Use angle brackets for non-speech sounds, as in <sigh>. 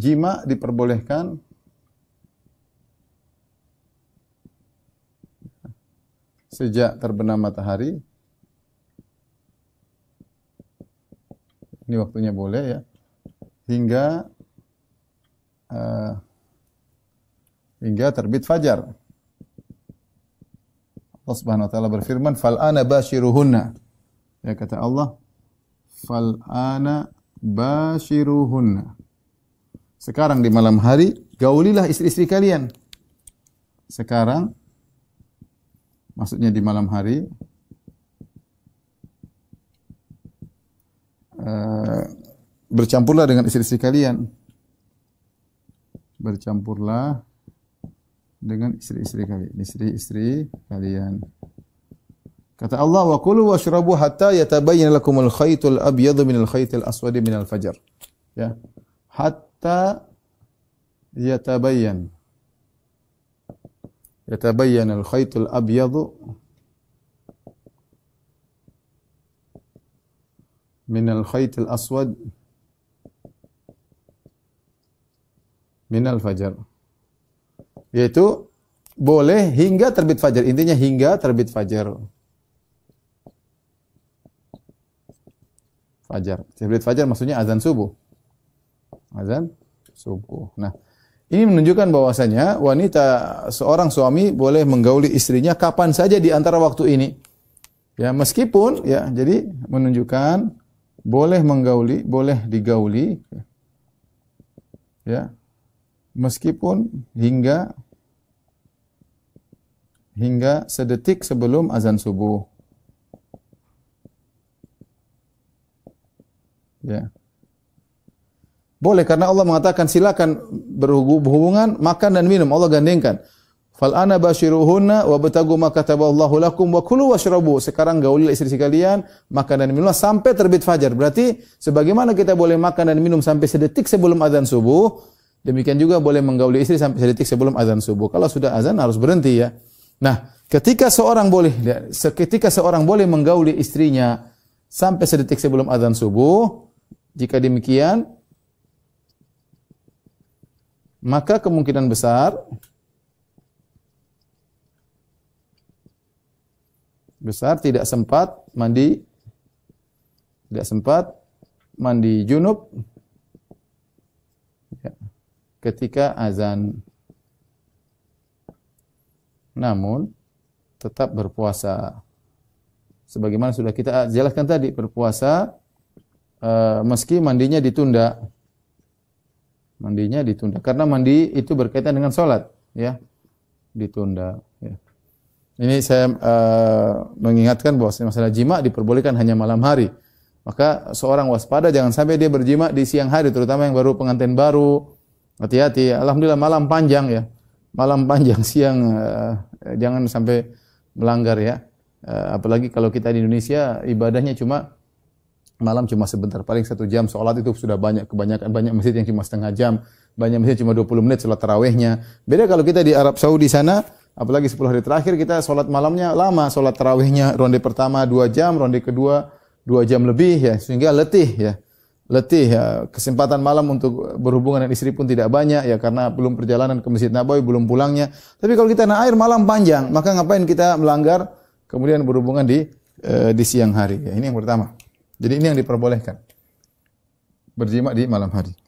jima diperbolehkan sejak terbenam matahari. Ini waktunya boleh ya. Hingga uh, hingga terbit fajar. Allah Subhanahu wa taala berfirman, "Fal ana bashiruhunna." Ya kata Allah, "Fal ana bashiruhunna." Sekarang di malam hari, gaulilah istri-istri kalian. Sekarang, maksudnya di malam hari, uh, bercampurlah dengan istri-istri kalian. Bercampurlah dengan istri-istri kalian. Istri-istri kalian. Kata Allah, "Wa kulu washrabu hatta yatabayyana lakumul khaytul abyadu minal khaytil aswadi minal fajar." Ya. Hat hatta yatabayyan yatabayyan al-khaytul abyadu min al aswad min al-fajar yaitu boleh hingga terbit fajar intinya hingga terbit fajar fajar terbit fajar maksudnya azan subuh azan subuh. Nah, ini menunjukkan bahwasanya wanita seorang suami boleh menggauli istrinya kapan saja di antara waktu ini. Ya, meskipun ya, jadi menunjukkan boleh menggauli, boleh digauli ya. Meskipun hingga hingga sedetik sebelum azan subuh. Ya. Boleh karena Allah mengatakan silakan berhubungan makan dan minum Allah gandengkan. Fal ana basyiruhunna wa batagu ma kataballahu lakum wa kulu washrabu. Sekarang gaulilah istri kalian, makan dan minum sampai terbit fajar. Berarti sebagaimana kita boleh makan dan minum sampai sedetik sebelum azan subuh, demikian juga boleh menggauli istri sampai sedetik sebelum azan subuh. Kalau sudah azan harus berhenti ya. Nah, ketika seorang boleh ya, ketika seorang boleh menggauli istrinya sampai sedetik sebelum azan subuh, jika demikian maka kemungkinan besar besar tidak sempat mandi tidak sempat mandi junub ya, ketika azan namun tetap berpuasa sebagaimana sudah kita jelaskan tadi berpuasa e, meski mandinya ditunda Mandinya ditunda karena mandi itu berkaitan dengan sholat, ya. Ditunda, ya. Ini saya uh, mengingatkan bahwa masalah jima diperbolehkan hanya malam hari. Maka seorang waspada jangan sampai dia berjima di siang hari, terutama yang baru pengantin baru. Hati-hati. Alhamdulillah malam panjang ya. Malam panjang <laughs> siang uh, jangan sampai melanggar ya. Uh, apalagi kalau kita di Indonesia ibadahnya cuma malam cuma sebentar paling satu jam sholat itu sudah banyak kebanyakan banyak masjid yang cuma setengah jam banyak masjid cuma 20 menit sholat tarawehnya beda kalau kita di Arab Saudi sana apalagi 10 hari terakhir kita sholat malamnya lama sholat tarawehnya ronde pertama dua jam ronde kedua dua jam lebih ya sehingga letih ya letih ya. kesempatan malam untuk berhubungan dengan istri pun tidak banyak ya karena belum perjalanan ke Masjid Nabawi belum pulangnya tapi kalau kita naik air malam panjang maka ngapain kita melanggar kemudian berhubungan di eh, di siang hari ya ini yang pertama jadi ini yang diperbolehkan. Berjima di malam hari.